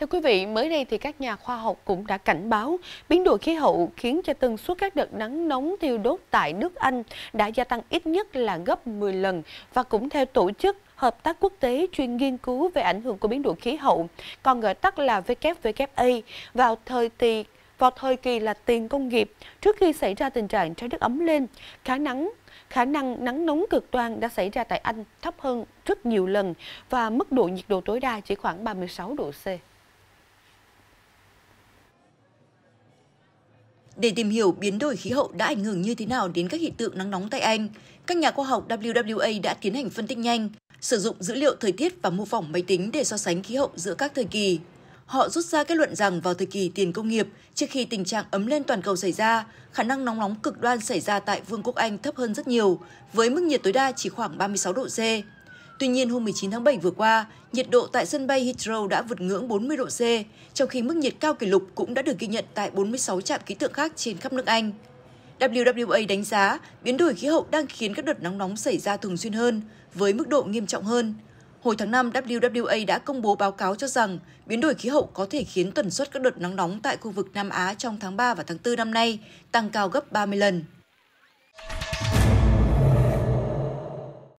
Thưa quý vị, mới đây thì các nhà khoa học cũng đã cảnh báo biến đổi khí hậu khiến cho tần suất các đợt nắng nóng thiêu đốt tại nước Anh đã gia tăng ít nhất là gấp 10 lần và cũng theo tổ chức Hợp tác Quốc tế chuyên nghiên cứu về ảnh hưởng của biến đổi khí hậu, còn gọi tắt là WWA, vào thời kỳ vào thời kỳ là tiền công nghiệp, trước khi xảy ra tình trạng trái đất ấm lên, khả năng khả năng nắng nóng cực đoan đã xảy ra tại Anh thấp hơn rất nhiều lần và mức độ nhiệt độ tối đa chỉ khoảng 36 độ C. để tìm hiểu biến đổi khí hậu đã ảnh hưởng như thế nào đến các hiện tượng nắng nóng tại Anh. Các nhà khoa học WWA đã tiến hành phân tích nhanh, sử dụng dữ liệu thời tiết và mô phỏng máy tính để so sánh khí hậu giữa các thời kỳ. Họ rút ra kết luận rằng vào thời kỳ tiền công nghiệp, trước khi tình trạng ấm lên toàn cầu xảy ra, khả năng nóng nóng cực đoan xảy ra tại Vương quốc Anh thấp hơn rất nhiều, với mức nhiệt tối đa chỉ khoảng 36 độ C. Tuy nhiên, hôm 19 tháng 7 vừa qua, nhiệt độ tại sân bay Heathrow đã vượt ngưỡng 40 độ C, trong khi mức nhiệt cao kỷ lục cũng đã được ghi nhận tại 46 trạm khí tượng khác trên khắp nước Anh. WWA đánh giá biến đổi khí hậu đang khiến các đợt nắng nóng xảy ra thường xuyên hơn, với mức độ nghiêm trọng hơn. Hồi tháng 5, WWA đã công bố báo cáo cho rằng biến đổi khí hậu có thể khiến tần suất các đợt nắng nóng tại khu vực Nam Á trong tháng 3 và tháng 4 năm nay tăng cao gấp 30 lần.